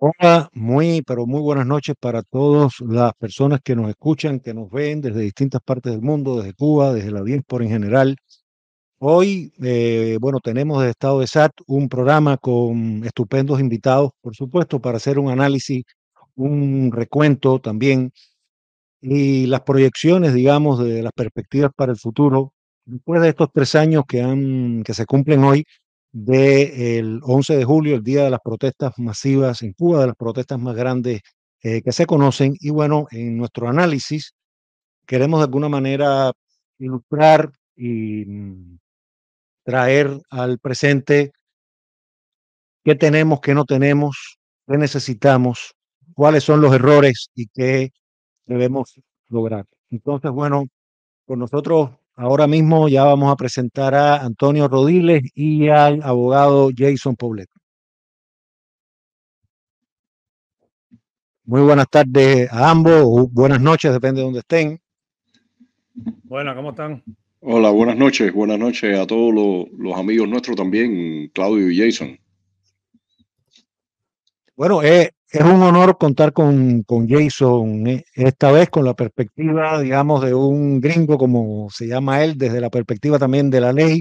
Hola, muy, pero muy buenas noches para todas las personas que nos escuchan, que nos ven desde distintas partes del mundo, desde Cuba, desde la diáspora en general. Hoy, eh, bueno, tenemos desde Estado de SAT un programa con estupendos invitados, por supuesto, para hacer un análisis, un recuento también y las proyecciones, digamos, de las perspectivas para el futuro. Después de estos tres años que, han, que se cumplen hoy, del 11 de julio, el día de las protestas masivas en Cuba, de las protestas más grandes eh, que se conocen. Y bueno, en nuestro análisis queremos de alguna manera ilustrar y mm, traer al presente qué tenemos, qué no tenemos, qué necesitamos, cuáles son los errores y qué debemos lograr. Entonces, bueno, con nosotros Ahora mismo ya vamos a presentar a Antonio Rodiles y al abogado Jason Poblet. Muy buenas tardes a ambos, buenas noches, depende de donde estén. Buenas, ¿cómo están? Hola, buenas noches, buenas noches a todos los amigos nuestros también, Claudio y Jason. Bueno, eh, es un honor contar con, Jason, eh, esta vez con la perspectiva, digamos, de un gringo, como se llama él, desde la perspectiva también de la ley,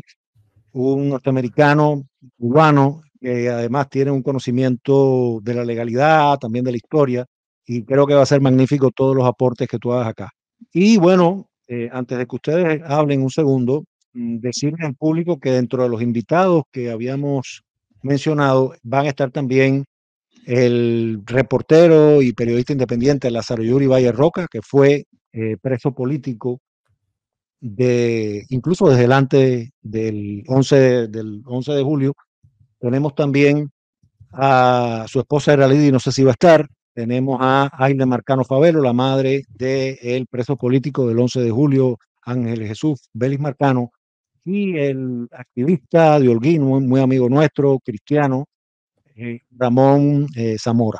un norteamericano cubano que además tiene un conocimiento de la legalidad, también de la historia, y creo que va a ser magnífico todos los aportes que tú hagas acá. Y bueno, eh, antes de que ustedes hablen un segundo, mm, decirle al público que dentro de los invitados que habíamos mencionado van a estar también el reportero y periodista independiente Lázaro Yuri Valle Roca, que fue eh, preso político de, incluso desde delante del 11, del 11 de julio. Tenemos también a su esposa y no sé si va a estar. Tenemos a Aile Marcano Favelo, la madre del el preso político del 11 de julio, Ángel Jesús Vélez Marcano, y el activista de muy amigo nuestro, cristiano, eh, Ramón eh, Zamora.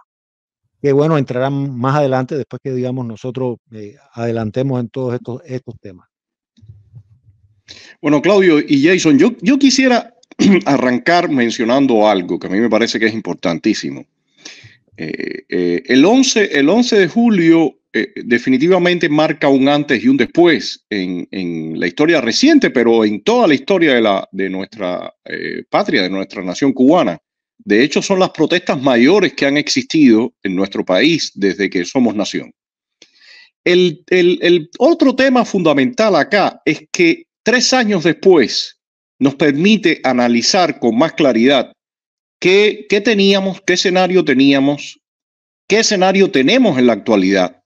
Que bueno, entrarán más adelante después que, digamos, nosotros eh, adelantemos en todos estos, estos temas. Bueno, Claudio y Jason, yo, yo quisiera arrancar mencionando algo que a mí me parece que es importantísimo. el, 11, el de julio definitivamente marca un antes y un después en, en, la historia reciente, pero en toda la historia de, la, de nuestra patria, de nuestra nación cubana. De hecho, son las protestas mayores que han existido en nuestro país desde que somos nación. El, otro tema fundamental acá es que tres años después nos permite analizar con más claridad qué, qué teníamos, qué escenario teníamos, qué escenario tenemos en la actualidad,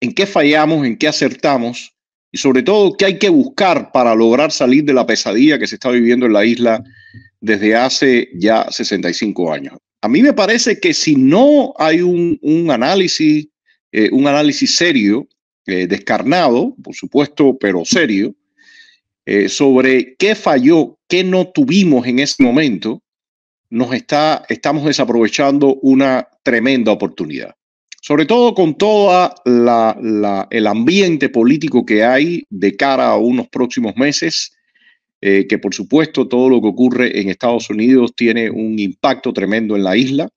en qué fallamos, en qué acertamos y sobre todo qué hay que buscar para lograr salir de la pesadilla que se está viviendo en la isla desde hace ya 65 años. A mí me parece que si no hay un, análisis, eh, un análisis serio, eh, descarnado, por supuesto, pero serio, eh, sobre qué falló, qué no tuvimos en ese momento, nos está, estamos desaprovechando una tremenda oportunidad sobre todo con todo el ambiente político que hay de cara a unos próximos meses, eh, que por supuesto todo lo que ocurre en Estados Unidos tiene un impacto tremendo en la isla,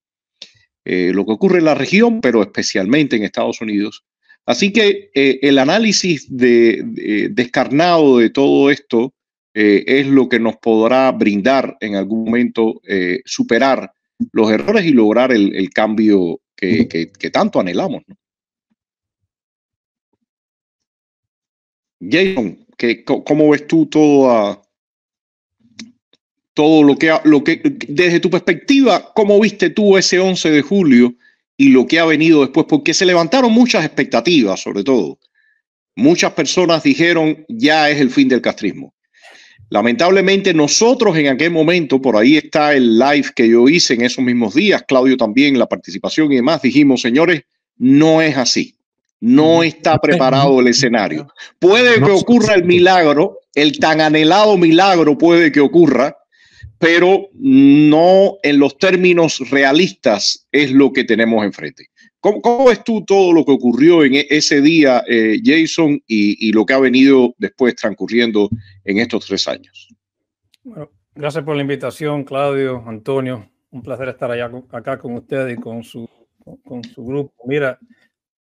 eh, lo que ocurre en la región, pero especialmente en Estados Unidos. Así que eh, el análisis de, descarnado de todo esto es lo que nos podrá brindar en algún momento superar los errores y lograr el, el cambio que, tanto anhelamos. ¿no? Jason, ¿qué, ¿cómo ves tú todo lo que, lo que, desde tu perspectiva, cómo viste tú ese 11 de julio y lo que ha venido después? Porque se levantaron muchas expectativas, sobre todo. Muchas personas dijeron, ya es el fin del castrismo. Lamentablemente nosotros en aquel momento, por ahí está el live que yo hice en esos mismos días, Claudio también, la participación y demás, dijimos, señores, no es así. No está preparado el escenario. Puede que ocurra el milagro, el tan anhelado milagro puede que ocurra, pero no en los términos realistas es lo que tenemos enfrente. ¿Cómo, es ves tú todo lo que ocurrió en e, ese día, eh, Jason, y, y, lo que ha venido después transcurriendo en estos tres años. Bueno, gracias por la invitación, Claudio, Antonio. Un placer estar allá, acá con ustedes y con su, con su grupo. Mira,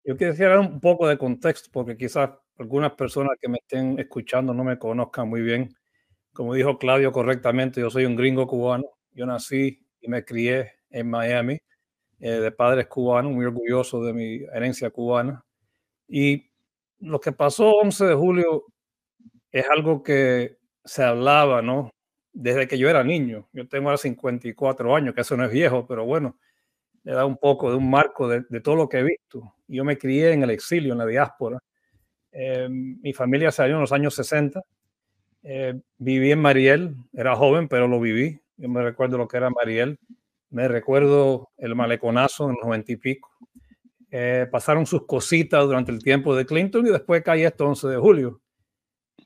yo quisiera dar un poco de contexto porque quizás algunas personas que me estén escuchando no me conozcan muy bien. Como dijo Claudio correctamente, yo soy un gringo cubano. Yo nací y me crié en Miami eh, de padres cubanos, muy orgulloso de mi herencia cubana. Y lo que pasó 11 de julio es algo que se hablaba, ¿no? Desde que yo era niño. Yo tengo ahora 54 años, que eso no es viejo, pero bueno, le da un poco de un marco de, todo lo que he visto. Yo me crié en el exilio, en la diáspora. Eh, mi familia salió en los años 60. Eh, viví en Mariel, era joven, pero lo viví. Yo me recuerdo lo que era Mariel. Me recuerdo el maleconazo en los 90 y pico. Eh, pasaron sus cositas durante el tiempo de Clinton y después cae esto 11 de julio.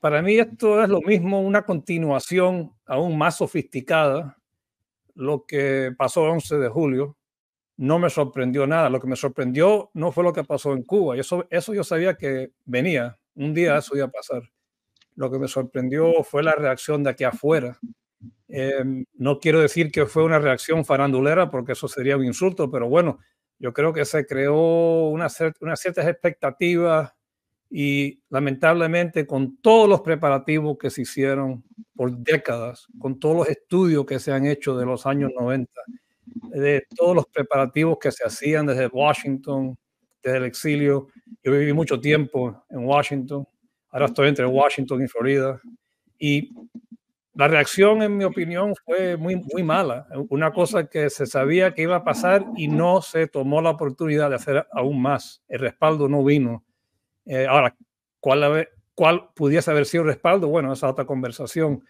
Para mí esto es lo mismo, una continuación aún más sofisticada, lo que pasó el 11 de julio. No me sorprendió nada. Lo que me sorprendió no fue lo que pasó en Cuba. Eso, eso yo sabía que venía. Un día eso iba a pasar. Lo que me sorprendió fue la reacción de aquí afuera. Em, no quiero decir que fue una reacción farandulera porque eso sería un insulto, pero bueno, yo creo que se creó unas una ciertas expectativas y lamentablemente con todos los preparativos que se hicieron por décadas, con todos los estudios que se han hecho de los años 90, de todos los preparativos que se hacían desde Washington, desde el exilio. Yo viví mucho tiempo en Washington, ahora estoy entre Washington y Florida, y la reacción, en mi opinión, fue muy, muy mala. Una cosa que se sabía que iba a pasar y no se tomó la oportunidad de hacer aún más. El respaldo no vino eh, ahora, ¿cuál, ¿cuál pudiese haber sido el respaldo? Bueno, esa es otra conversación.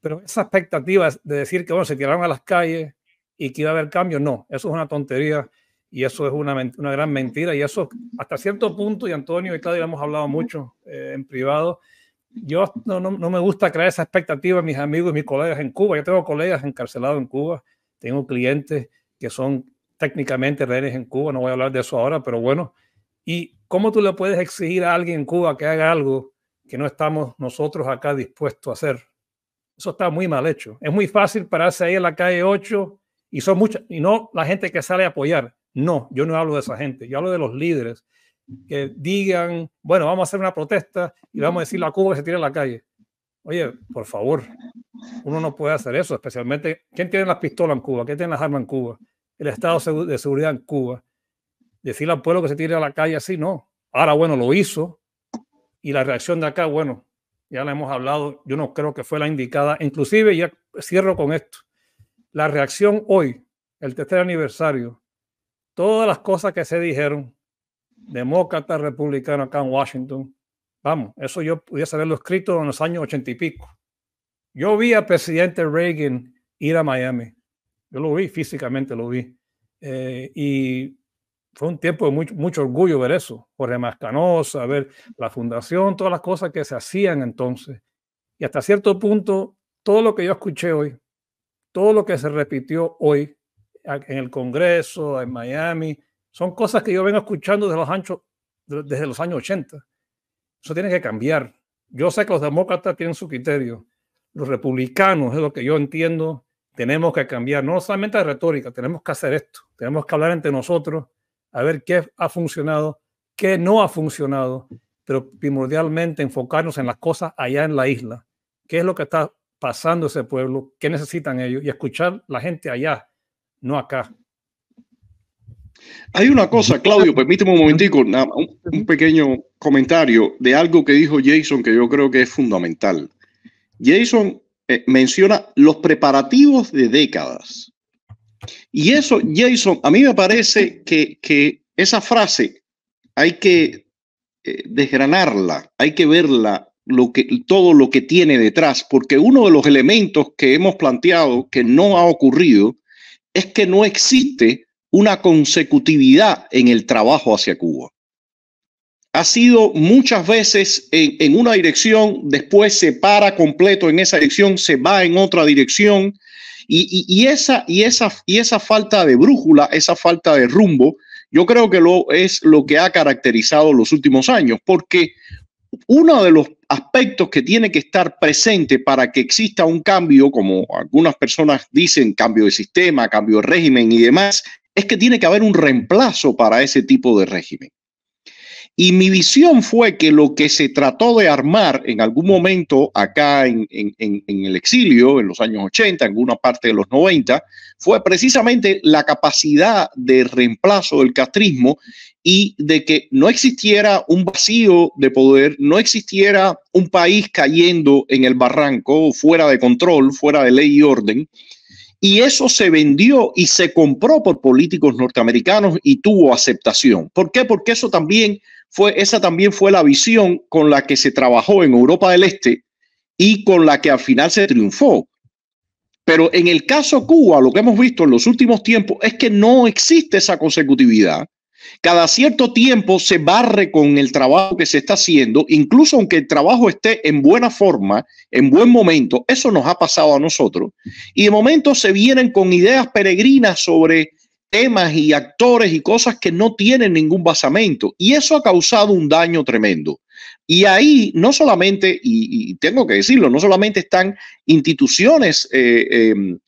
Pero esa expectativa de decir que bueno, se tiraron a las calles y que iba a haber cambio, no, eso es una tontería y eso es una, una gran mentira. Y eso, hasta cierto punto, y Antonio y Claudia hemos hablado mucho eh, en privado, yo no, me gusta crear esa expectativa a mis amigos y mis colegas en Cuba. Yo tengo colegas encarcelados en Cuba, tengo clientes que son técnicamente rehenes en Cuba, no voy a hablar de eso ahora, pero bueno, y ¿cómo tú le puedes exigir a alguien en Cuba que haga algo que no estamos nosotros acá dispuestos a hacer? Eso está muy mal hecho. Es muy fácil pararse ahí en la calle 8 y son muchas, y no la gente que sale a apoyar. No, yo no hablo de esa gente, yo hablo de los líderes que digan, bueno, vamos a hacer una protesta y vamos a decirle a Cuba que se tire a la calle. Oye, por favor, uno no puede hacer eso, especialmente, ¿quién tiene las pistolas en Cuba? ¿Quién tiene las armas en Cuba? El Estado de Seguridad en Cuba decirle al pueblo que se tire a la calle así, no. Ahora, bueno, lo hizo. Y la reacción de acá, bueno, ya la hemos hablado, yo no creo que fue la indicada. Inclusive, ya cierro con esto. La reacción hoy, el tercer aniversario, todas las cosas que se dijeron, demócrata, republicano acá en Washington, vamos, eso yo pudiese haberlo escrito en los años ochenta y pico. Yo vi a presidente Reagan ir a Miami. Yo lo vi físicamente, lo vi. Eh, y fue un tiempo de mucho, mucho orgullo ver eso, Jorge Mascanosa, ver la fundación, todas las cosas que se hacían entonces. Y hasta cierto punto, todo lo que yo escuché hoy, todo lo que se repitió hoy en el Congreso, en Miami, son cosas que yo vengo escuchando desde los, desde los años 80. Eso tiene que cambiar. Yo sé que los demócratas tienen su criterio. Los republicanos, es lo que yo entiendo, tenemos que cambiar, no solamente la retórica, tenemos que hacer esto, tenemos que hablar entre nosotros a ver qué ha funcionado, qué no ha funcionado, pero primordialmente enfocarnos en las cosas allá en la isla, qué es lo que está pasando ese pueblo, qué necesitan ellos y escuchar la gente allá, no acá. Hay una cosa, Claudio, permíteme un momentico, un, pequeño comentario de algo que dijo Jason que yo creo que es fundamental. Jason eh, menciona los preparativos de décadas. Y eso, Jason, a mí me parece que, esa frase hay que eh, desgranarla, hay que verla, lo que, todo lo que tiene detrás, porque uno de los elementos que hemos planteado que no ha ocurrido es que no existe una consecutividad en el trabajo hacia Cuba. Ha sido muchas veces en una dirección, después se para completo en esa dirección, se va en otra dirección, y, esa, y, esa, y esa falta de brújula, esa falta de rumbo, yo creo que lo, es lo que ha caracterizado los últimos años, porque uno de los aspectos que tiene que estar presente para que exista un cambio, como algunas personas dicen, cambio de sistema, cambio de régimen y demás, es que tiene que haber un reemplazo para ese tipo de régimen. Y mi visión fue que lo que se trató de armar en algún momento acá en, en, el exilio, en los años 80, en alguna parte de los 90, fue precisamente la capacidad de reemplazo del castrismo y de que no existiera un vacío de poder, no existiera un país cayendo en el barranco, fuera de control, fuera de ley y orden. Y eso se vendió y se compró por políticos norteamericanos y tuvo aceptación. ¿Por qué? Porque eso también fue, esa también fue la visión con la que se trabajó en Europa del Este y con la que al final se triunfó. Pero en el caso Cuba, lo que hemos visto en los últimos tiempos es que no existe esa consecutividad. Cada cierto tiempo se barre con el trabajo que se está haciendo, incluso aunque el trabajo esté en buena forma, en buen momento, eso nos ha pasado a nosotros. Y de momento se vienen con ideas peregrinas sobre temas y actores y cosas que no tienen ningún basamento. Y eso ha causado un daño tremendo. Y ahí no solamente, y, tengo que decirlo, no solamente están instituciones eh, em,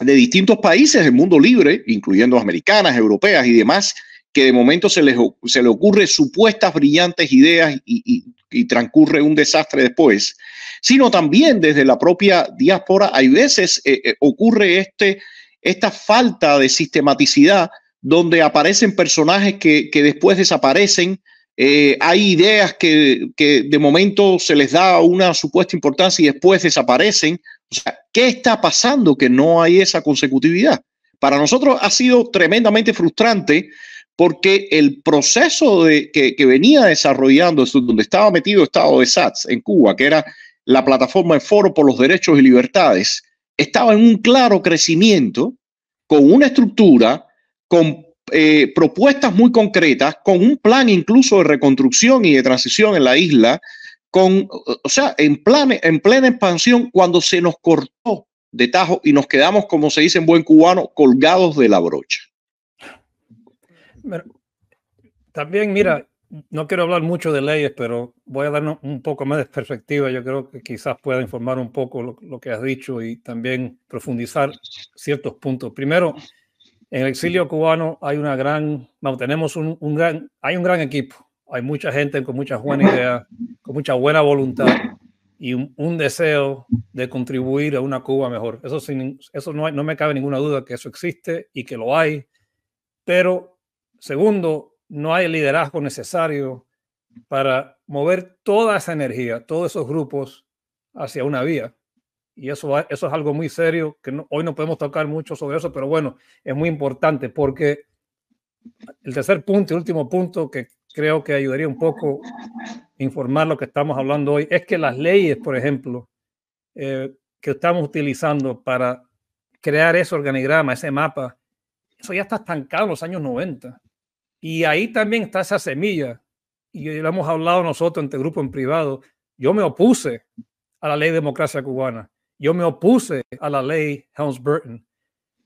de distintos países del mundo libre, incluyendo americanas, europeas y demás, que de momento se les, se ocurre supuestas brillantes ideas y, transcurre un desastre después, sino también desde la propia diáspora, hay veces eh, eh, ocurre este esta falta de sistematicidad donde aparecen personajes que, después desaparecen, eh, hay ideas que, de momento se les da una supuesta importancia y después desaparecen. O sea, ¿qué está pasando que no hay esa consecutividad? Para nosotros ha sido tremendamente frustrante porque el proceso de, que, venía desarrollando, donde estaba metido Estado de SATS en Cuba, que era la plataforma de foro por los derechos y libertades, estaba en un claro crecimiento, con una estructura, con eh, propuestas muy concretas, con un plan incluso de reconstrucción y de transición en la isla, con, o sea, en, en plena expansión, cuando se nos cortó de tajo y nos quedamos, como se dice en buen cubano, colgados de la brocha. también, mira, no quiero hablar mucho de leyes, pero voy a dar un poco más de perspectiva. Yo creo que quizás pueda informar un poco lo, que has dicho y también profundizar ciertos puntos. Primero, en el exilio cubano hay una gran, tenemos un, gran, hay un gran equipo. Hay mucha gente con muchas buenas ideas, con mucha buena voluntad y un, deseo de contribuir a una Cuba mejor. Eso, sin, eso no me cabe ninguna duda que eso existe y que lo hay. Pero, segundo, no hay liderazgo necesario para mover toda esa energía, todos esos grupos hacia una vía. Y eso, eso es algo muy serio, que hoy no podemos tocar mucho sobre eso, pero bueno, es muy importante porque el tercer punto y último punto que creo que ayudaría un poco a informar lo que estamos hablando hoy es que las leyes, por ejemplo, eh, que estamos utilizando para crear ese organigrama, ese mapa, eso ya está estancado en los años 90. Y ahí también está esa semilla, y lo hemos hablado nosotros entre grupo en privado. Yo me opuse a la ley democracia cubana, yo me opuse a la ley Helms-Burton,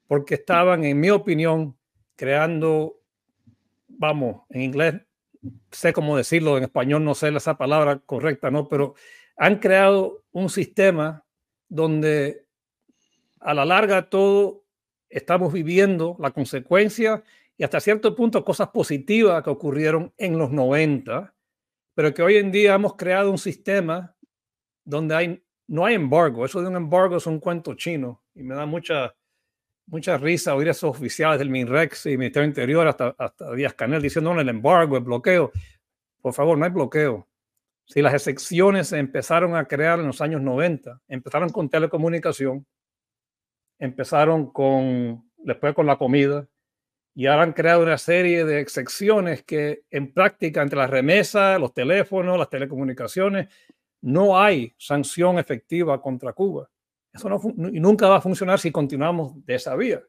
porque estaban, en mi opinión, creando, vamos, en inglés, sé cómo decirlo, en español no sé esa palabra correcta, ¿no? Pero han creado un sistema donde a la larga todo estamos viviendo la consecuencia y hasta cierto punto cosas positivas que ocurrieron en los 90, pero que hoy en día hemos creado un sistema donde hay, no hay embargo. Eso de un embargo es un cuento chino y me da mucha, mucha risa oír a esos oficiales del MINREX y Ministerio Interior hasta, hasta Díaz Canel diciendo el embargo, el bloqueo. Por favor, no hay bloqueo. Si las excepciones se empezaron a crear en los años 90, empezaron con telecomunicación, empezaron con, después con la comida, y ahora han creado una serie de excepciones que en práctica entre las remesas, los teléfonos, las telecomunicaciones, no hay sanción efectiva contra Cuba. Eso no, nunca va a funcionar si continuamos de esa vía.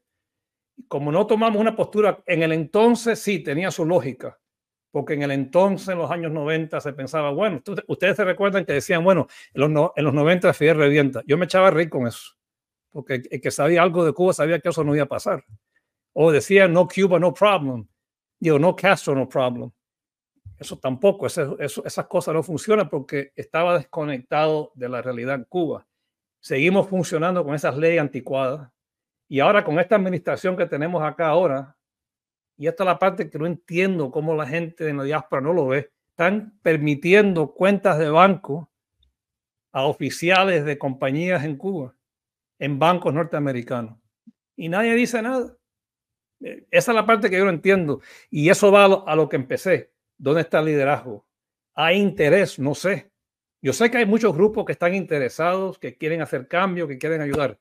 Como no tomamos una postura, en el entonces sí tenía su lógica, porque en el entonces, en los años 90, se pensaba, bueno, ustedes se recuerdan que decían, bueno, en los, 90 Fidel revienta. Yo me echaba rico con eso, porque el que sabía algo de Cuba sabía que eso no iba a pasar. O decía, no Cuba, no problem. Digo, no Castro, no problem. Eso tampoco, esas cosas no funcionan porque estaba desconectado de la realidad en Cuba. Seguimos funcionando con esas leyes anticuadas. Y ahora con esta administración que tenemos acá ahora, y esta es la parte que no entiendo cómo la gente en la diáspora no lo ve, están permitiendo cuentas de banco a oficiales de compañías en Cuba, en bancos norteamericanos. Y nadie dice nada. Eh, esa es la parte que yo no entiendo. Y eso va a lo, que empecé. ¿Dónde está el liderazgo? ¿Hay interés? No sé. Yo sé que hay muchos grupos que están interesados, que quieren hacer cambio, que quieren ayudar,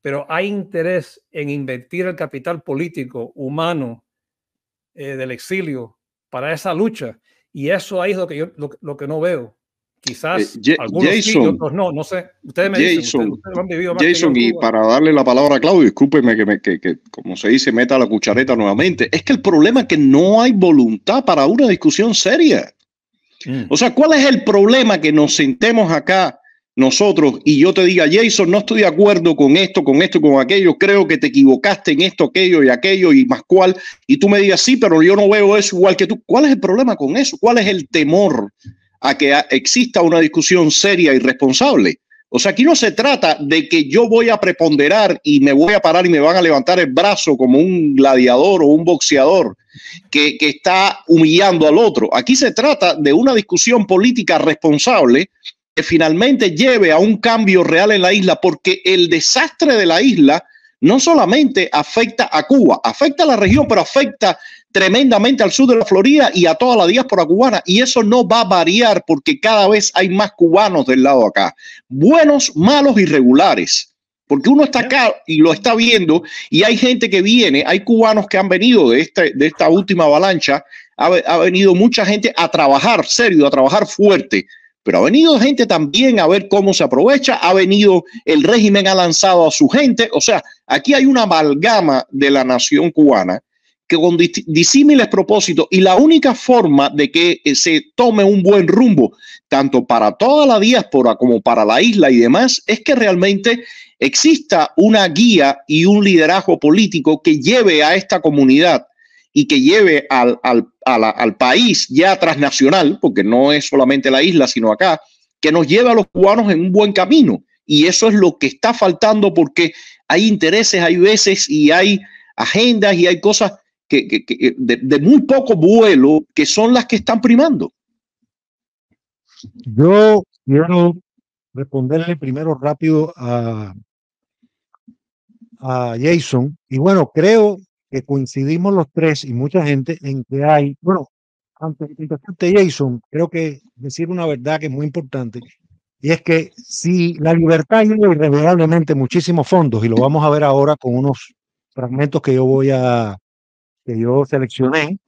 pero hay interés en invertir el capital político, humano, eh, del exilio para esa lucha. Y eso ahí es lo que yo lo que no veo. Quizás eh, algunos no, no sé. Ustedes me dicen, ustedes, han vivido más Jason, y para darle la palabra a Claudio, discúlpeme que, que, como se dice, meta la cuchareta nuevamente. Es que el problema es que no hay voluntad para una discusión seria. Mm. O sea, ¿cuál es el problema que nos sentemos acá nosotros y yo te diga, Jason, no estoy de acuerdo con esto, con esto, con aquello, creo que te equivocaste en esto, aquello y aquello y más cual, y tú me digas, sí, pero yo no veo eso igual que tú. ¿Cuál es el problema con eso? ¿Cuál es el temor? a que exista una discusión seria y responsable. O sea, aquí no se trata de que yo voy a preponderar y me voy a parar y me van a levantar el brazo como un gladiador o un boxeador que, que está humillando al otro. Aquí se trata de una discusión política responsable que finalmente lleve a un cambio real en la isla, porque el desastre de la isla no solamente afecta a Cuba, afecta a la región, pero afecta tremendamente al sur de la Florida y a toda la diáspora cubana. Y eso no va a variar porque cada vez hay más cubanos del lado acá. Buenos, malos y regulares. Porque uno está acá y lo está viendo y hay gente que viene, hay cubanos que han venido de, este, de esta última avalancha, ha, ha venido mucha gente a trabajar serio, a trabajar fuerte pero ha venido gente también a ver cómo se aprovecha, ha venido el régimen, ha lanzado a su gente, o sea, aquí hay una amalgama de la nación cubana que con disímiles propósitos y la única forma de que eh, se tome un buen rumbo, tanto para toda la diáspora como para la isla y demás, es que realmente exista una guía y un liderazgo político que lleve a esta comunidad y que lleve al, al país ya transnacional, porque no es solamente la isla, sino acá, que nos lleve a los cubanos en un buen camino. Y eso es lo que está faltando porque hay intereses, hay veces y hay agendas y hay cosas que, eh, de, muy poco vuelo que son las que están primando. Yo quiero responderle primero rápido a, a Jason. Y bueno, creo que coincidimos los tres y mucha gente en que hay, bueno, antes Jason, creo que decir una verdad que es muy importante, y es que si la libertad lleva irremediablemente muchísimos fondos, y lo vamos a ver ahora con unos fragmentos que yo voy a, que yo seleccioné,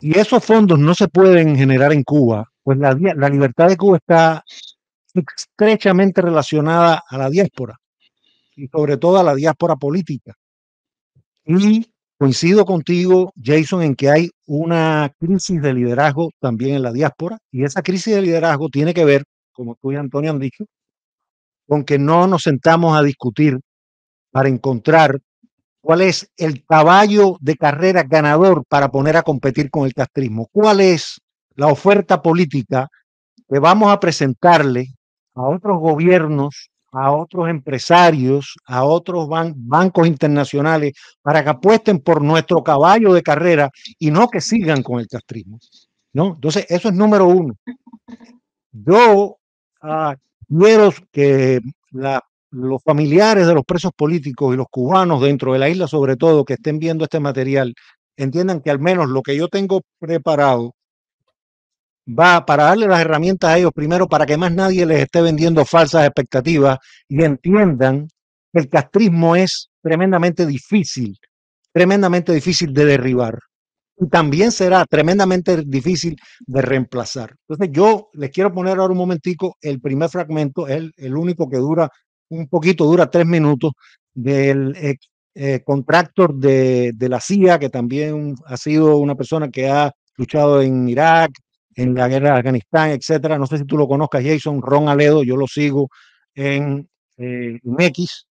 y esos fondos no se pueden generar en Cuba, pues la, la libertad de Cuba está estrechamente relacionada a la diáspora y sobre todo a la diáspora política. Y coincido contigo, Jason, en que hay una crisis de liderazgo también en la diáspora y esa crisis de liderazgo tiene que ver, como tú y Antonio han dicho, con que no nos sentamos a discutir para encontrar ¿Cuál es el caballo de carrera ganador para poner a competir con el castrismo? ¿Cuál es la oferta política que vamos a presentarle a otros gobiernos, a otros empresarios, a otros bancos internacionales para que apuesten por nuestro caballo de carrera y no que sigan con el castrismo? ¿No? Entonces, eso es número uno. Yo ah, quiero que la los familiares de los presos políticos y los cubanos dentro de la isla, sobre todo, que estén viendo este material, entiendan que al menos lo que yo tengo preparado va para darle las herramientas a ellos primero para que más nadie les esté vendiendo falsas expectativas y entiendan que el castrismo es tremendamente difícil, tremendamente difícil de derribar y también será tremendamente difícil de reemplazar. Entonces yo les quiero poner ahora un momentico el primer fragmento, es el único que dura un poquito, dura tres minutos, del eh, contractor de, la CIA, que también ha sido una persona que ha luchado en Irak, en la guerra de Afganistán, etcétera. No sé si tú lo conozcas, Jason, Ron Aledo, yo lo sigo en eh, X.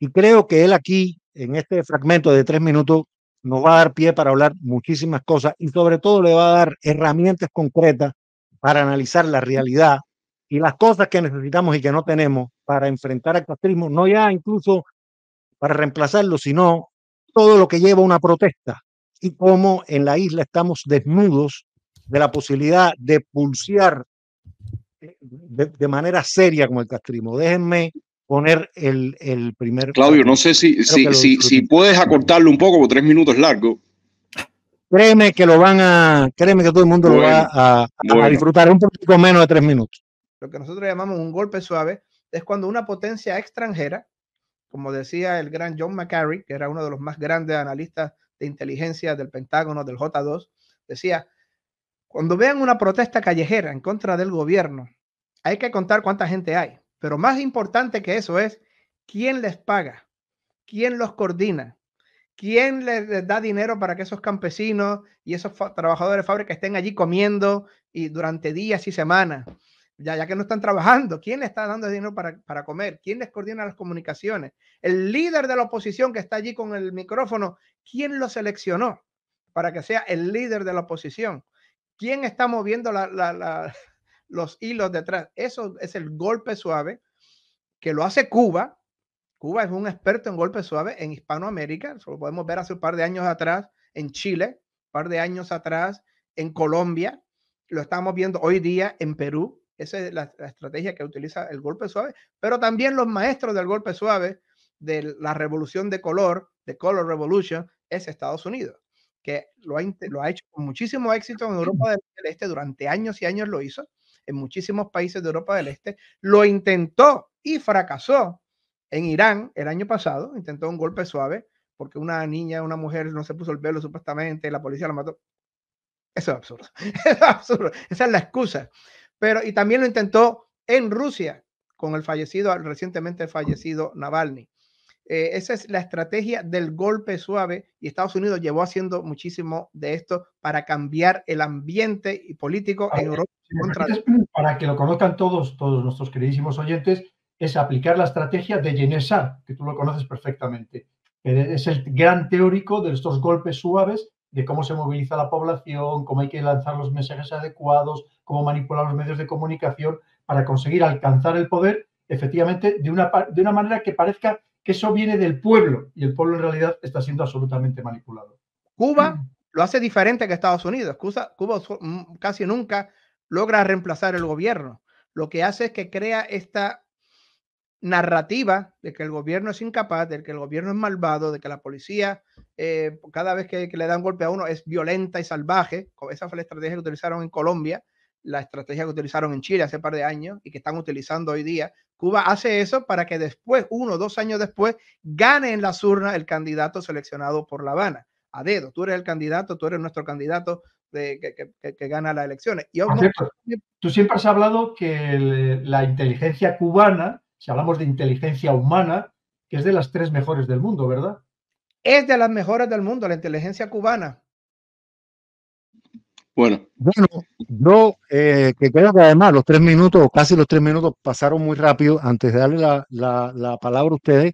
Y creo que él aquí, en este fragmento de tres minutos, nos va a dar pie para hablar muchísimas cosas y sobre todo le va a dar herramientas concretas para analizar la realidad y las cosas que necesitamos y que no tenemos para enfrentar al castrismo, no ya incluso para reemplazarlo, sino todo lo que lleva una protesta y cómo en la isla estamos desnudos de la posibilidad de pulsear eh, de, manera seria como el castrismo. Déjenme poner el, el primer... Claudio, no sé si, si, si, puedes acortarlo un poco, porque tres minutos es largo. Créeme que lo van a, créeme que todo el mundo lo va a, a disfrutar un poquito menos de tres minutos lo que nosotros llamamos un golpe suave, es cuando una potencia extranjera, como decía el gran John McCarry, que era uno de los más grandes analistas de inteligencia del Pentágono, del J2, decía, cuando vean una protesta callejera en contra del gobierno, hay que contar cuánta gente hay, pero más importante que eso es quién les paga, quién los coordina, quién les, da dinero para que esos campesinos y esos trabajadores de fábrica estén allí comiendo y durante días y semanas ya, ya que no están trabajando, ¿quién está dando dinero para, para comer? ¿Quién les coordina las comunicaciones? El líder de la oposición que está allí con el micrófono, ¿quién lo seleccionó para que sea el líder de la oposición? ¿Quién está moviendo los hilos detrás? Eso es el golpe suave que lo hace Cuba. Cuba es un experto en golpe suave en Hispanoamérica, eso lo podemos ver hace un par de años atrás en Chile, un par de años atrás en Colombia, lo estamos viendo hoy día en Perú, esa es la, estrategia que utiliza el golpe suave, pero también los maestros del golpe suave, de la revolución de color, de Color Revolution, es Estados Unidos, que lo ha, hecho con muchísimo éxito en Europa del Este, durante años y años lo hizo, en muchísimos países de Europa del Este, lo intentó y fracasó en Irán el año pasado, intentó un golpe suave, porque una niña, una mujer no se puso el velo supuestamente, la policía la mató. Eso absurdo. Eso es absurdo. Esa es la excusa. Pero, y también lo intentó en Rusia con el fallecido, recientemente fallecido Navalny. Eh, esa es la estrategia del golpe suave y Estados Unidos llevó haciendo muchísimo de esto para cambiar el ambiente político en Europa. Para que lo conozcan todos, todos nuestros queridísimos oyentes, es aplicar la estrategia de Genesar, que tú lo conoces perfectamente. Eh, es el gran teórico de estos golpes suaves de cómo se moviliza la población, cómo hay que lanzar los mensajes adecuados, cómo manipular los medios de comunicación para conseguir alcanzar el poder, efectivamente, de una, de una manera que parezca que eso viene del pueblo y el pueblo en realidad está siendo absolutamente manipulado. Cuba mm. lo hace diferente que Estados Unidos. Cuba, Cuba mm, casi nunca logra reemplazar el gobierno. Lo que hace es que crea esta narrativa de que el gobierno es incapaz, de que el gobierno es malvado, de que la policía eh, cada vez que, le dan golpe a uno es violenta y salvaje. Esa fue la estrategia que utilizaron en Colombia, la estrategia que utilizaron en Chile hace par de años y que están utilizando hoy día. Cuba hace eso para que después, uno o dos años después, gane en las urnas el candidato seleccionado por La Habana. A dedo, tú eres el candidato, tú eres nuestro candidato de, que, gana las elecciones. Y tú siempre has hablado que la inteligencia cubana, si hablamos de inteligencia humana, que es de las tres mejores del mundo, ¿verdad? es de las mejores del mundo, la inteligencia cubana. Bueno. Bueno, yo eh, que creo que además los tres minutos, o casi los tres minutos pasaron muy rápido antes de darle la, palabra a ustedes.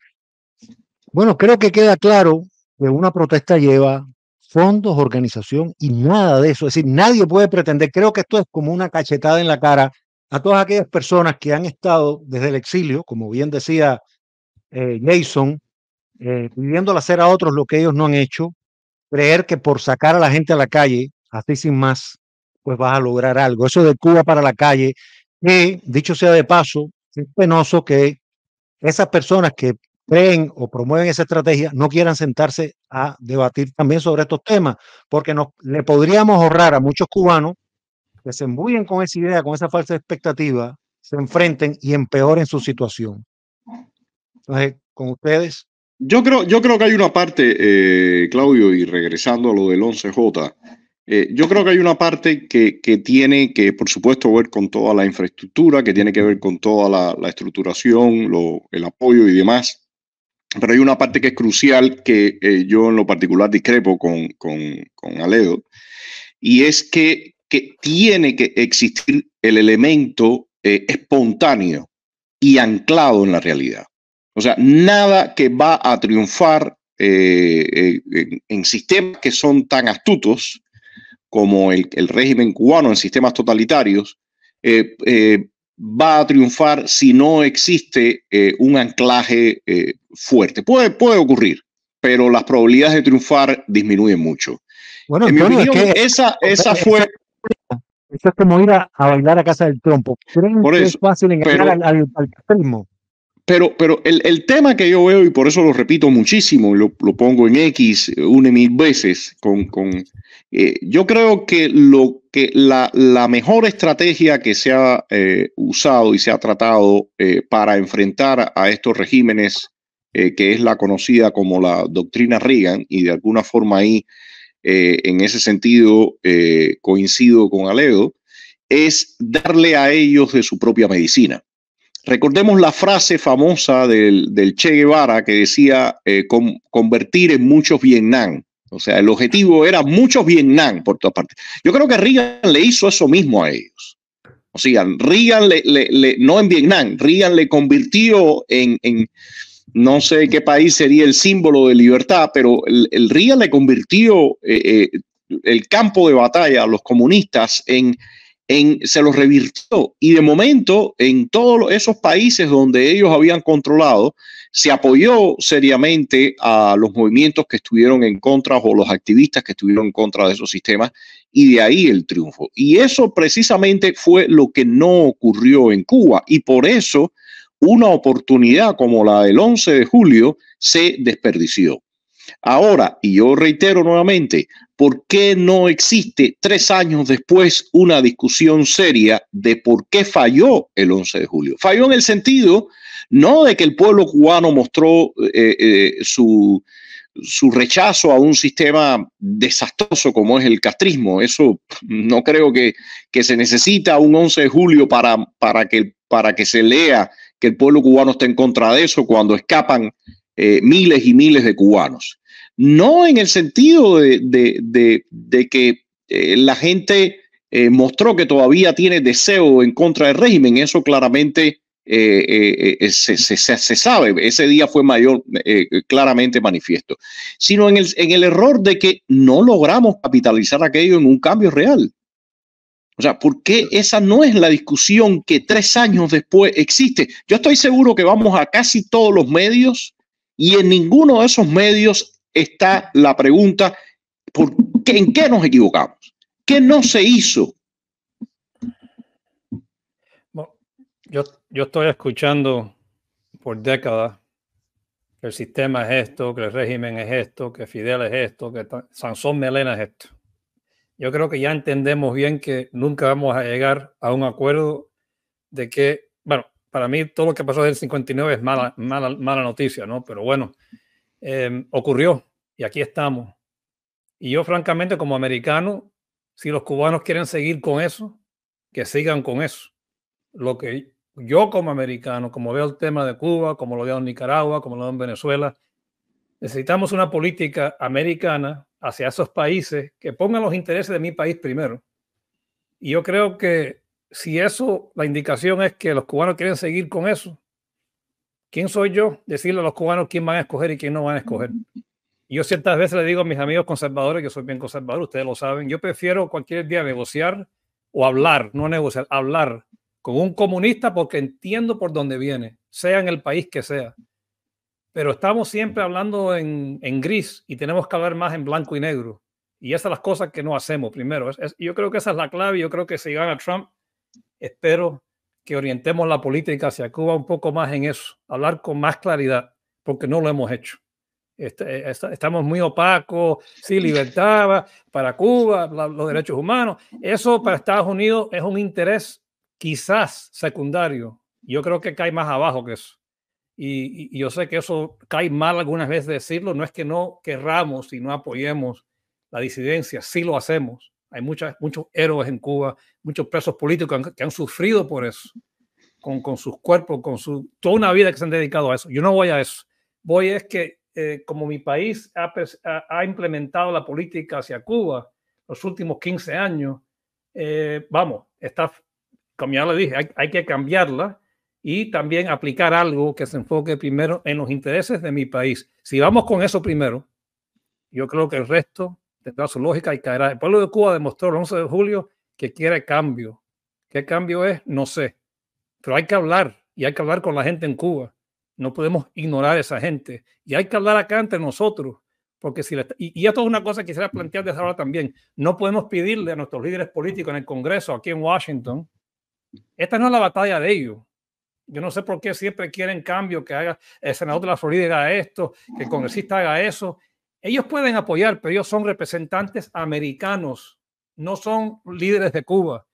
Bueno, creo que queda claro que una protesta lleva fondos, organización y nada de eso. Es decir, nadie puede pretender, creo que esto es como una cachetada en la cara a todas aquellas personas que han estado desde el exilio, como bien decía eh, Jason, pidiéndole eh, hacer a otros lo que ellos no han hecho, creer que por sacar a la gente a la calle, así sin más, pues vas a lograr algo. Eso de Cuba para la calle, que dicho sea de paso, es penoso que esas personas que creen o promueven esa estrategia no quieran sentarse a debatir también sobre estos temas, porque nos, le podríamos ahorrar a muchos cubanos que se embullen con esa idea, con esa falsa expectativa, se enfrenten y empeoren su situación. Entonces, con ustedes, yo creo, yo creo que hay una parte, eh, Claudio, y regresando a lo del 11J, eh, yo creo que hay una parte que, que, tiene que, por supuesto, ver con toda la infraestructura, que tiene que ver con toda la, estructuración, el apoyo y demás. Pero hay una parte que es crucial que eh, yo en lo particular discrepo con, con, con Aledo, y es que, que, tiene que existir el elemento espontáneo y anclado en la realidad. O sea, nada que va a triunfar eh, eh, en sistemas que son tan astutos como el, régimen cubano, en sistemas totalitarios, eh, va a triunfar si no existe un anclaje fuerte. Puede, puede ocurrir, pero las probabilidades de triunfar disminuyen mucho. Bueno, esa, esa fue... es como ir a, bailar a casa del trompo. Por eso, es fácil engañar al, al, pero, el, tema que yo veo, y por eso lo repito muchísimo, lo, lo pongo en X una mil veces, con, eh, yo creo que, lo, que la, mejor estrategia que se ha eh, usado y se ha tratado eh, para enfrentar a estos regímenes, que es la conocida como la doctrina Reagan, y de alguna forma ahí, en ese sentido, coincido con Aledo, es darle a ellos de su propia medicina. Recordemos la frase famosa del, Che Guevara que decía eh, convertir en muchos Vietnam. O sea, el objetivo era muchos Vietnam por todas partes. Yo creo que Reagan le hizo eso mismo a ellos. O sea, Reagan le, no en Vietnam, Reagan le convirtió en, no sé qué país sería el símbolo de libertad, pero el, Reagan le convirtió eh, eh, el campo de batalla a los comunistas en se los revirtió y de momento en todos esos países donde ellos habían controlado, se apoyó seriamente a los movimientos que estuvieron en contra o los activistas que estuvieron en contra de esos sistemas y de ahí el triunfo. Y eso precisamente fue lo que no ocurrió en Cuba y por eso una oportunidad como la del 11 de julio se desperdició. Ahora, y yo reitero nuevamente, ¿por qué no existe tres años después una discusión seria de por qué falló el 11 de julio? Falló en el sentido no de que el pueblo cubano mostró eh, eh, su, su rechazo a un sistema desastroso como es el castrismo. Eso no creo que, se necesita un 11 de julio para, que, para que se lea que el pueblo cubano está en contra de eso cuando escapan eh, miles y miles de cubanos. No en el sentido de, que eh, la gente eh, mostró que todavía tiene deseo en contra del régimen, eso claramente eh, se, sabe, ese día fue mayor, claramente manifiesto, sino en el, en el error de que no logramos capitalizar aquello en un cambio real. O sea, ¿por qué esa no es la discusión que tres años después existe? Yo estoy seguro que vamos a casi todos los medios y en ninguno de esos medios está la pregunta, ¿por qué, ¿en qué nos equivocamos? ¿Qué no se hizo? yo, yo estoy escuchando por décadas que el sistema es esto, que el régimen es esto, que Fidel es esto, que Sansón Melena es esto. Yo creo que ya entendemos bien que nunca vamos a llegar a un acuerdo de que, bueno, para mí todo lo que pasó en el 59 es mala, mala, mala noticia, ¿no? Pero bueno, Em, ocurrió y aquí estamos. Y yo francamente como americano, si los cubanos quieren seguir con eso, que sigan con eso. Lo que yo como americano, como veo el tema de Cuba, como lo veo en Nicaragua, como lo veo en Venezuela, necesitamos una política americana hacia esos países que pongan los intereses de mi país primero. Y yo creo que si eso, la indicación es que los cubanos quieren seguir con eso, ¿Quién soy yo? Decirle a los cubanos quién van a escoger y quién no van a escoger. Yo ciertas veces le digo a mis amigos conservadores, que soy bien conservador, ustedes lo saben, yo prefiero cualquier día negociar o hablar, no negociar, hablar con un comunista porque entiendo por dónde viene, sea en el país que sea. Pero estamos siempre hablando en, gris y tenemos que hablar más en blanco y negro. Y esas son las cosas que no hacemos primero. Es, yo creo que esa es la clave. Yo creo que si gana Trump, espero que orientemos la política hacia Cuba un poco más en eso, hablar con más claridad, porque no lo hemos hecho. Este, eh, estamos muy opacos, sí, libertaba para Cuba, los derechos humanos. Eso para Estados Unidos es un interés quizás secundario. Yo creo que cae más abajo que eso. Y, yo sé que eso cae mal algunas veces decirlo, no es que no querramos y no apoyemos la disidencia, sí lo hacemos, hay muchos héroes en Cuba, muchos presos políticos que han, sufrido por eso, con, sus cuerpos, con su, toda una vida que se han dedicado a eso. Yo no voy a eso. Voy es que eh, como mi país pues, ha, implementado la política hacia Cuba los últimos 15 años, eh, vamos, está, como ya le dije, hay, hay que cambiarla y también aplicar algo que se enfoque primero en los intereses de mi país. Si vamos con eso primero, yo creo que el resto tendrá su lógica y caerá. El pueblo de Cuba demostró el 11 de julio que quiere cambio. ¿Qué cambio es? No sé. Pero hay que hablar y hay que hablar con la gente en Cuba. No podemos ignorar a esa gente. Y hay que hablar acá entre nosotros. Porque si y, esto es una cosa que quisiera plantear desde ahora también. No podemos pedirle a nuestros líderes políticos en el Congreso, aquí en Washington, esta no es la batalla de ellos. Yo no sé por qué siempre quieren cambio, que haga el senador de la Florida haga esto, que el congresista haga eso, ellos pueden apoyar, pero ellos son representantes americanos, no son líderes de Cuba.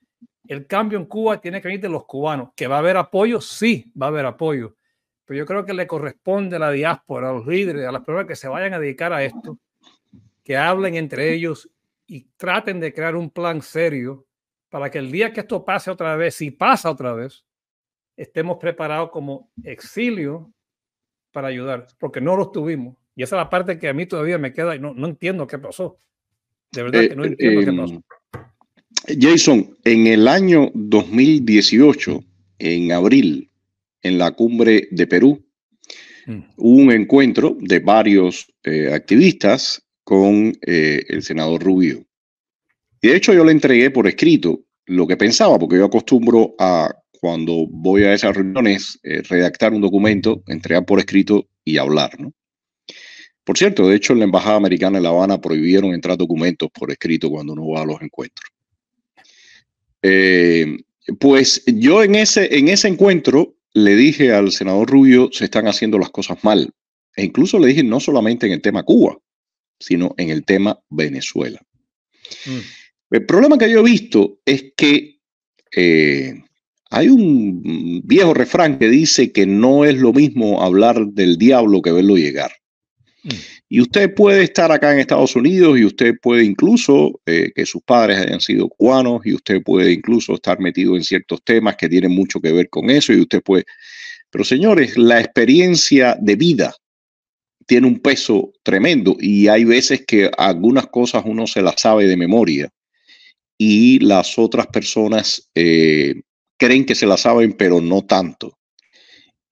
El cambio en Cuba tiene que venir de los cubanos. ¿Que va a haber apoyo? Sí, va a haber apoyo. Pero yo creo que le corresponde a la diáspora, a los líderes, a las personas que se vayan a dedicar a esto, que hablen entre ellos y traten de crear un plan serio para que el día que esto pase otra vez, si pasa otra vez, estemos preparados como exilio para ayudar, porque no lo tuvimos. Y esa es la parte que a mí todavía me queda y no, entiendo qué pasó. De verdad eh, que no entiendo qué pasó. Eh, Jason, en el año 2018, en abril, en la cumbre de Perú, mm. hubo un encuentro de varios eh, activistas con el senador Rubio. de hecho yo le entregué por escrito lo que pensaba, porque yo acostumbro a, cuando voy a esas reuniones, redactar un documento, entregar por escrito y hablar, ¿no? Por cierto, de hecho, en la Embajada Americana en La Habana prohibieron entrar documentos por escrito cuando uno va a los encuentros. Eh, pues yo en ese, en ese encuentro le dije al senador Rubio, se están haciendo las cosas mal. E incluso le dije, no solamente en el tema Cuba, sino en el tema Venezuela. Mm. El problema que yo he visto es que eh, hay un viejo refrán que dice que no es lo mismo hablar del diablo que verlo llegar. Y usted puede estar acá en Estados Unidos y usted puede incluso eh, que sus padres hayan sido cubanos y usted puede incluso estar metido en ciertos temas que tienen mucho que ver con eso y usted puede... Pero señores, la experiencia de vida tiene un peso tremendo y hay veces que algunas cosas uno se las sabe de memoria y las otras personas eh, creen que se las saben, pero no tanto.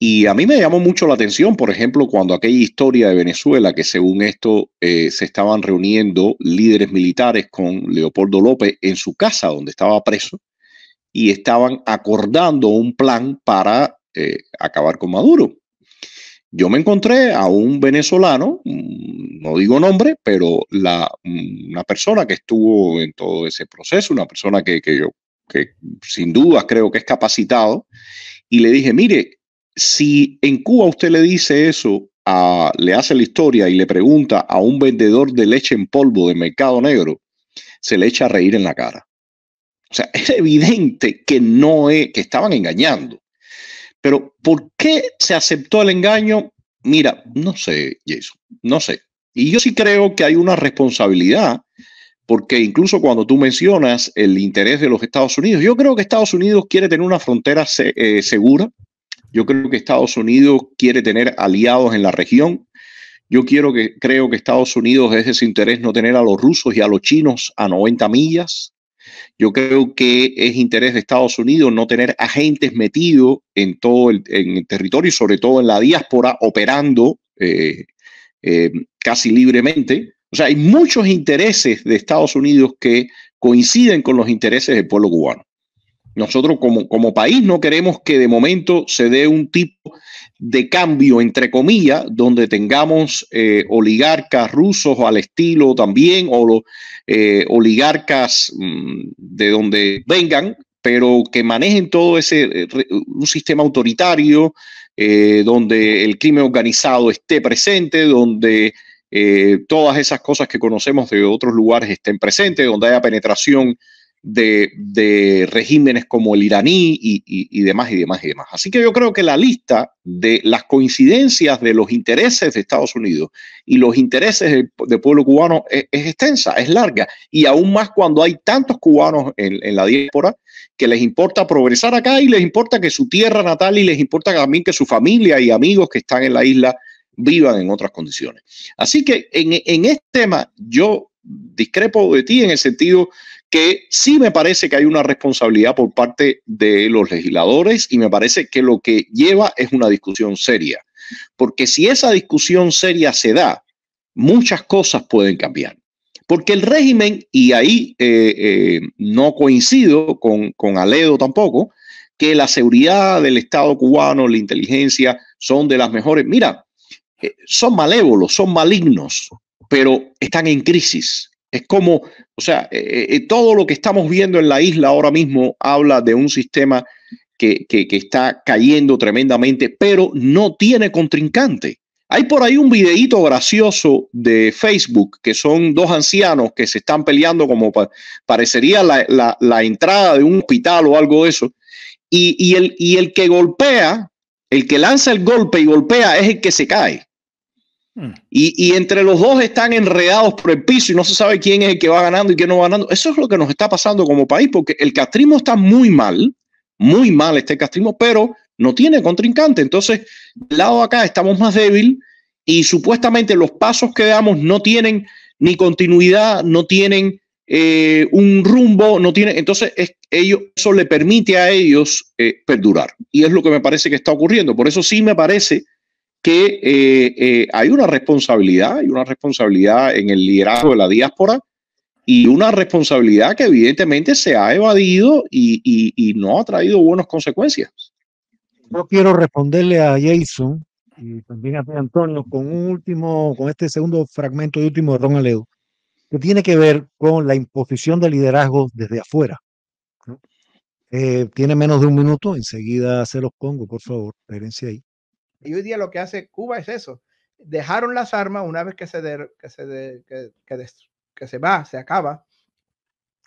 Y a mí me llamó mucho la atención, por ejemplo, cuando aquella historia de Venezuela, que según esto eh, se estaban reuniendo líderes militares con Leopoldo López en su casa donde estaba preso, y estaban acordando un plan para eh, acabar con Maduro. Yo me encontré a un venezolano, mm, no digo nombre, pero la, mm, una persona que estuvo en todo ese proceso, una persona que, que yo, que sin duda creo que es capacitado, y le dije, mire, si en Cuba usted le dice eso, le hace la historia y le pregunta a un vendedor de leche en polvo de mercado negro, se le echa a reír en la cara. O sea, es evidente que no es, que estaban engañando. Pero ¿por qué se aceptó el engaño? Mira, no sé, Jason, no sé. Y yo sí creo que hay una responsabilidad, porque incluso cuando tú mencionas el interés de los Estados Unidos, yo creo que Estados Unidos quiere tener una frontera eh, segura, yo creo que Estados Unidos quiere tener aliados en la región. Yo quiero que, creo que Estados Unidos es de su interés no tener a los rusos y a los chinos a 90 millas. Yo creo que es interés de Estados Unidos no tener agentes metidos en todo el, territorio y sobre todo en la diáspora operando eh, eh, casi libremente. O sea, hay muchos intereses de Estados Unidos que coinciden con los intereses del pueblo cubano. Nosotros como, como país no queremos que de momento se dé un tipo de cambio, entre comillas, donde tengamos eh, oligarcas rusos al estilo también, o los, eh, oligarcas mm, de donde vengan, pero que manejen todo ese, eh, un sistema autoritario, donde el crimen organizado esté presente, donde todas esas cosas que conocemos de otros lugares estén presentes, donde haya penetración de, regímenes como el iraní y, demás y demás y demás. Así que yo creo que la lista de las coincidencias de los intereses de Estados Unidos y los intereses del, pueblo cubano e, es, extensa, es larga, y aún más cuando hay tantos cubanos en, la diáspora que les importa progresar acá y les importa que su tierra natal y les importa también que su familia y amigos que están en la isla vivan en otras condiciones. Así que en, en este tema yo discrepo de ti en el sentido que sí me parece que hay una responsabilidad por parte de los legisladores y me parece que lo que lleva es una discusión seria. Porque si esa discusión seria se da, muchas cosas pueden cambiar. Porque el régimen, y ahí eh, eh, no coincido con, con Aledo tampoco, que la seguridad del Estado cubano, la inteligencia, son de las mejores. Mira, eh, son malévolos, son malignos, pero están en crisis. Es como, o sea, eh, eh, eh, todo lo que estamos viendo en la isla ahora mismo habla de un sistema que, está cayendo tremendamente, pero no tiene contrincante. Hay por ahí un videíto gracioso de Facebook que son dos ancianos que se están peleando como parecería la, entrada de un hospital o algo de eso. Y, y, el, y el que golpea, el que lanza el golpe y golpea es el que se cae. Hmm. Y, entre los dos están enredados por el piso y no se sabe quién es el que va ganando y quién no va ganando. Eso es lo que nos está pasando como país, porque el castrismo está muy mal, muy mal este castrismo, pero no tiene contrincante. Entonces, del lado de acá estamos más débil y supuestamente los pasos que damos no tienen ni continuidad, no tienen eh, un rumbo, no tienen. Entonces, ellos, eso le permite a ellos eh, perdurar. Y es lo que me parece que está ocurriendo. Por eso sí me parece que eh, eh, hay una responsabilidad, hay una responsabilidad en el liderazgo de la diáspora y una responsabilidad que evidentemente se ha evadido y, y, no ha traído buenas consecuencias. Yo quiero responderle a Jason y también a Antonio con un último, con este segundo fragmento y último de Ron Aleo, que tiene que ver con la imposición de liderazgo desde afuera. Eh, tiene menos de un minuto, enseguida se los pongo, por favor, espérense ahí. Y hoy día lo que hace Cuba es eso. Dejaron las armas una vez que se, que, se que, se va, se acaba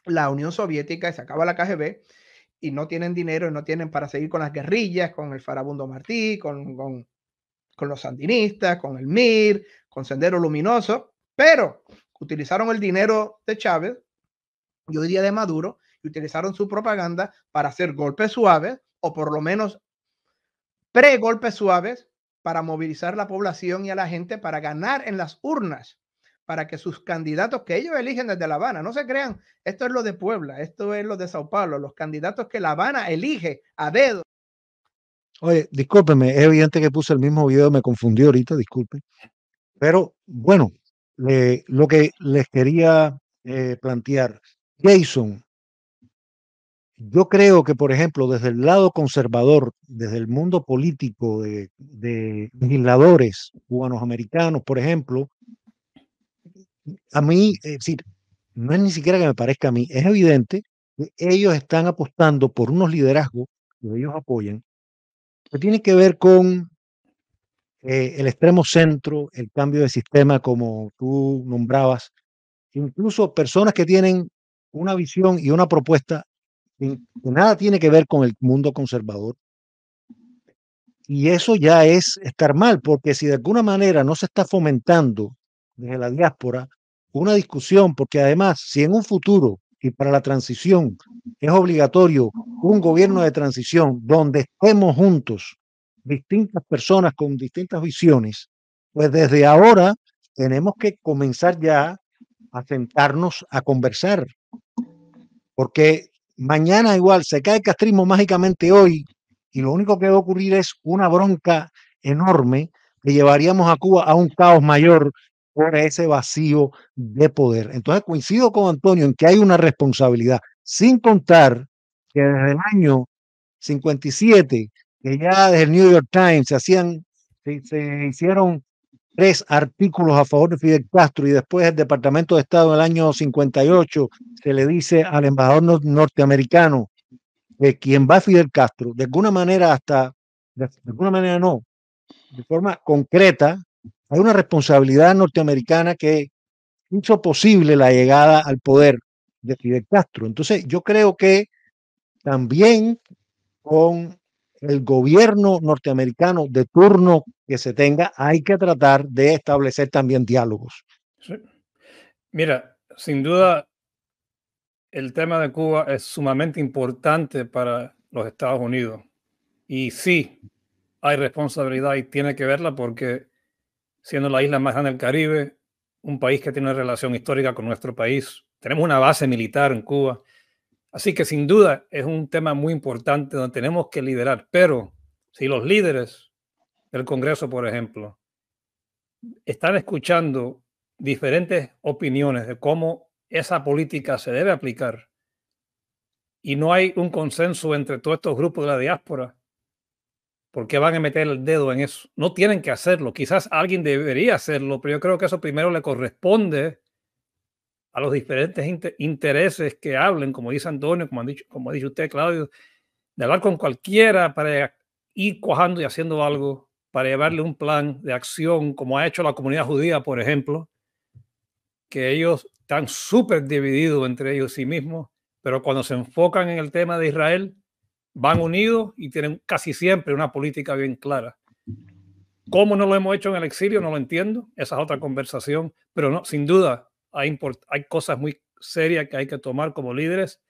la Unión Soviética, se acaba la KGB y no tienen dinero y no tienen para seguir con las guerrillas, con el farabundo Martí, con, con los sandinistas, con el MIR, con Sendero Luminoso, pero utilizaron el dinero de Chávez y hoy día de Maduro y utilizaron su propaganda para hacer golpes suaves o por lo menos pre-golpes suaves para movilizar la población y a la gente para ganar en las urnas, para que sus candidatos que ellos eligen desde La Habana, no se crean, esto es lo de Puebla, esto es lo de Sao Paulo, los candidatos que La Habana elige a dedo. Oye, discúlpeme, es evidente que puse el mismo video, me confundí ahorita, disculpe Pero bueno, eh, lo que les quería eh, plantear, Jason, yo creo que, por ejemplo, desde el lado conservador, desde el mundo político de, legisladores cubanos americanos, por ejemplo, a mí, es decir, no es ni siquiera que me parezca a mí, es evidente que ellos están apostando por unos liderazgos que ellos apoyan, que tienen que ver con eh, el extremo centro, el cambio de sistema, como tú nombrabas, incluso personas que tienen una visión y una propuesta que nada tiene que ver con el mundo conservador. Y eso ya es estar mal, porque si de alguna manera no se está fomentando desde la diáspora una discusión, porque además, si en un futuro y para la transición es obligatorio un gobierno de transición donde estemos juntos distintas personas con distintas visiones, pues desde ahora tenemos que comenzar ya a sentarnos a conversar, porque mañana igual se cae el castrismo mágicamente hoy y lo único que va a ocurrir es una bronca enorme que llevaríamos a Cuba a un caos mayor por ese vacío de poder. Entonces coincido con Antonio en que hay una responsabilidad, sin contar que desde el año 57, que ya desde el New York Times se hacían, se hicieron tres artículos a favor de Fidel Castro y después el Departamento de Estado en el año 58 se le dice al embajador norteamericano que eh, quien va a Fidel Castro, de alguna manera hasta, de alguna manera no, de forma concreta, hay una responsabilidad norteamericana que hizo posible la llegada al poder de Fidel Castro. Entonces yo creo que también con el gobierno norteamericano de turno que se tenga, hay que tratar de establecer también diálogos. Mira, sin duda, el tema de Cuba es sumamente importante para los Estados Unidos. Y sí, hay responsabilidad y tiene que verla porque siendo la isla más grande del Caribe, un país que tiene una relación histórica con nuestro país, tenemos una base militar en Cuba Así que sin duda es un tema muy importante donde tenemos que liderar, pero si los líderes del Congreso, por ejemplo, están escuchando diferentes opiniones de cómo esa política se debe aplicar y no hay un consenso entre todos estos grupos de la diáspora, ¿por qué van a meter el dedo en eso? No tienen que hacerlo. Quizás alguien debería hacerlo, pero yo creo que eso primero le corresponde a los diferentes intereses que hablen, como dice Antonio, como, han dicho, como ha dicho usted, Claudio, de hablar con cualquiera para ir cuajando y haciendo algo, para llevarle un plan de acción, como ha hecho la comunidad judía, por ejemplo, que ellos están súper divididos entre ellos sí mismos, pero cuando se enfocan en el tema de Israel, van unidos y tienen casi siempre una política bien clara. ¿Cómo no lo hemos hecho en el exilio? No lo entiendo. Esa es otra conversación. Pero no, sin duda, hay, cosas muy serias que hay que tomar como líderes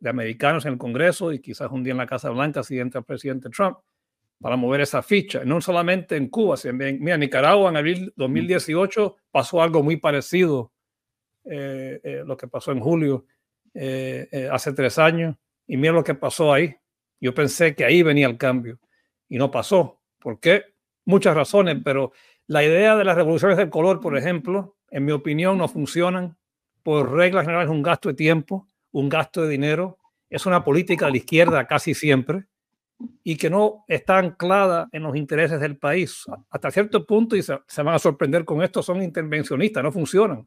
de americanos en el Congreso y quizás un día en la Casa Blanca si entra el presidente Trump para mover esa ficha. No solamente en Cuba, sino en, mira, Nicaragua en abril 2018 pasó algo muy parecido eh, eh, lo que pasó en julio eh, hace tres años y mira lo que pasó ahí. Yo pensé que ahí venía el cambio y no pasó. ¿Por qué? Muchas razones, pero la idea de las revoluciones del color, por ejemplo, en mi opinión, no funcionan. Por reglas general es un gasto de tiempo, un gasto de dinero, es una política de la izquierda casi siempre y que no está anclada en los intereses del país. Hasta cierto punto, y se, van a sorprender con esto, son intervencionistas, no funcionan.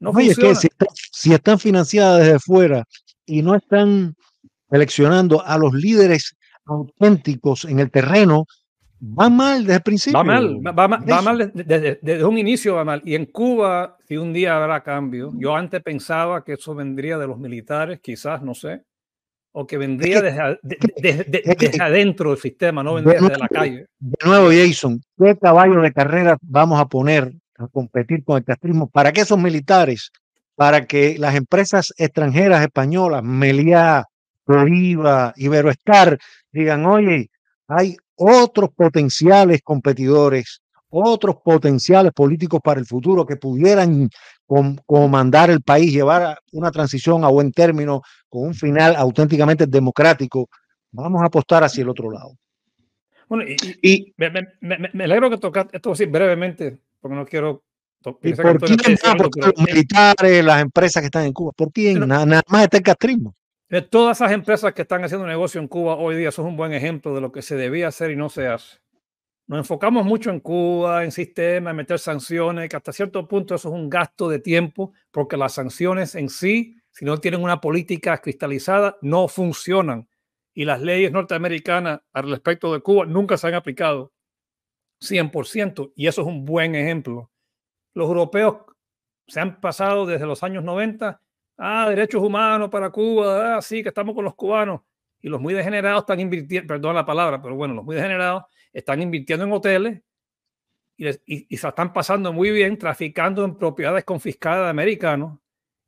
No si, si están financiadas desde fuera y no están seleccionando a los líderes auténticos en el terreno, Va mal desde el principio. Va mal, va, mal, va mal desde, un inicio va mal. Y en Cuba, si un día habrá cambio, yo antes pensaba que eso vendría de los militares, quizás, no sé, o que vendría desde, adentro del sistema, no vendría de desde la calle. De nuevo, Jason, ¿qué caballo de carrera vamos a poner a competir con el castrismo? ¿Para qué esos militares? Para que las empresas extranjeras españolas, Meliá, Oliva, Iberoestar, digan, oye, hay otros potenciales competidores, otros potenciales políticos para el futuro que pudieran comandar el país, llevar una transición a buen término con un final auténticamente democrático, vamos a apostar hacia el otro lado. Bueno, y, me, alegro que tocaste esto así brevemente, porque no quiero... ¿Por quién los militares, las empresas que están en Cuba? ¿Por quién? nada, nada, más está el castrismo. Eh, todas esas empresas que están haciendo negocio en Cuba hoy día, eso es un buen ejemplo de lo que se debía hacer y no se hace. Nos enfocamos mucho en Cuba, en sistemas, en meter sanciones, que hasta cierto punto eso es un gasto de tiempo, porque las sanciones en sí, si no tienen una política cristalizada, no funcionan. Y las leyes norteamericanas al respecto de Cuba nunca se han aplicado 100%, y eso es un buen ejemplo. Los europeos se han pasado desde los años 90 ah, derechos humanos para Cuba, así ah, sí, que estamos con los cubanos. Y los muy degenerados están invirtiendo, perdón la palabra, pero bueno, los muy degenerados están invirtiendo en hoteles y, se están pasando muy bien traficando en propiedades confiscadas de americanos.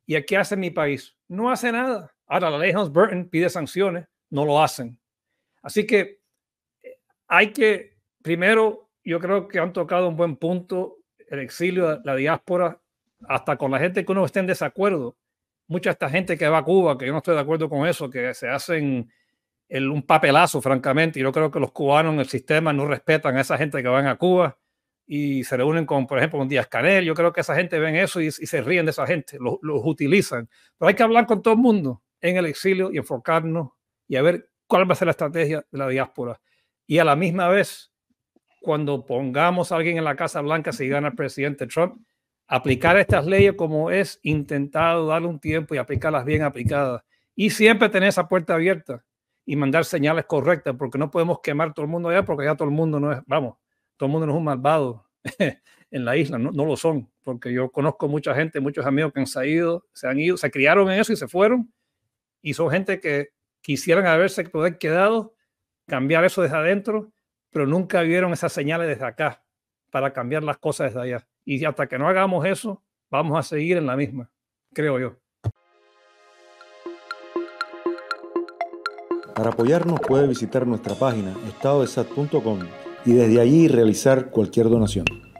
¿Y qué hace mi país? No hace nada. Ahora la ley Hans-Burton pide sanciones, no lo hacen. Así que eh, hay que, primero, yo creo que han tocado un buen punto el exilio, la diáspora, hasta con la gente que uno esté en desacuerdo mucha esta gente que va a Cuba, que yo no estoy de acuerdo con eso, que se hacen un papelazo, francamente. Y yo creo que los cubanos en el sistema no respetan a esa gente que van a Cuba y se reúnen con, por ejemplo, con Díaz Canel. Yo creo que esa gente ven eso y, se ríen de esa gente, los, los utilizan. Pero hay que hablar con todo el mundo en el exilio y enfocarnos y a ver cuál va a ser la estrategia de la diáspora. Y a la misma vez, cuando pongamos a alguien en la Casa Blanca si gana el presidente Trump, aplicar estas leyes como es intentado, darle un tiempo y aplicarlas bien aplicadas. Y siempre tener esa puerta abierta y mandar señales correctas, porque no podemos quemar todo el mundo allá, porque ya todo el mundo no es, vamos, todo el mundo no es un malvado en la isla, no, lo son, porque yo conozco mucha gente, muchos amigos que han salido, se han ido, se criaron en eso y se fueron, y son gente que quisieran haberse podido quedado, cambiar eso desde adentro, pero nunca vieron esas señales desde acá para cambiar las cosas desde allá. Y hasta que no hagamos eso, vamos a seguir en la misma, creo yo. Para apoyarnos puede visitar nuestra página estadoexact.com y desde allí realizar cualquier donación.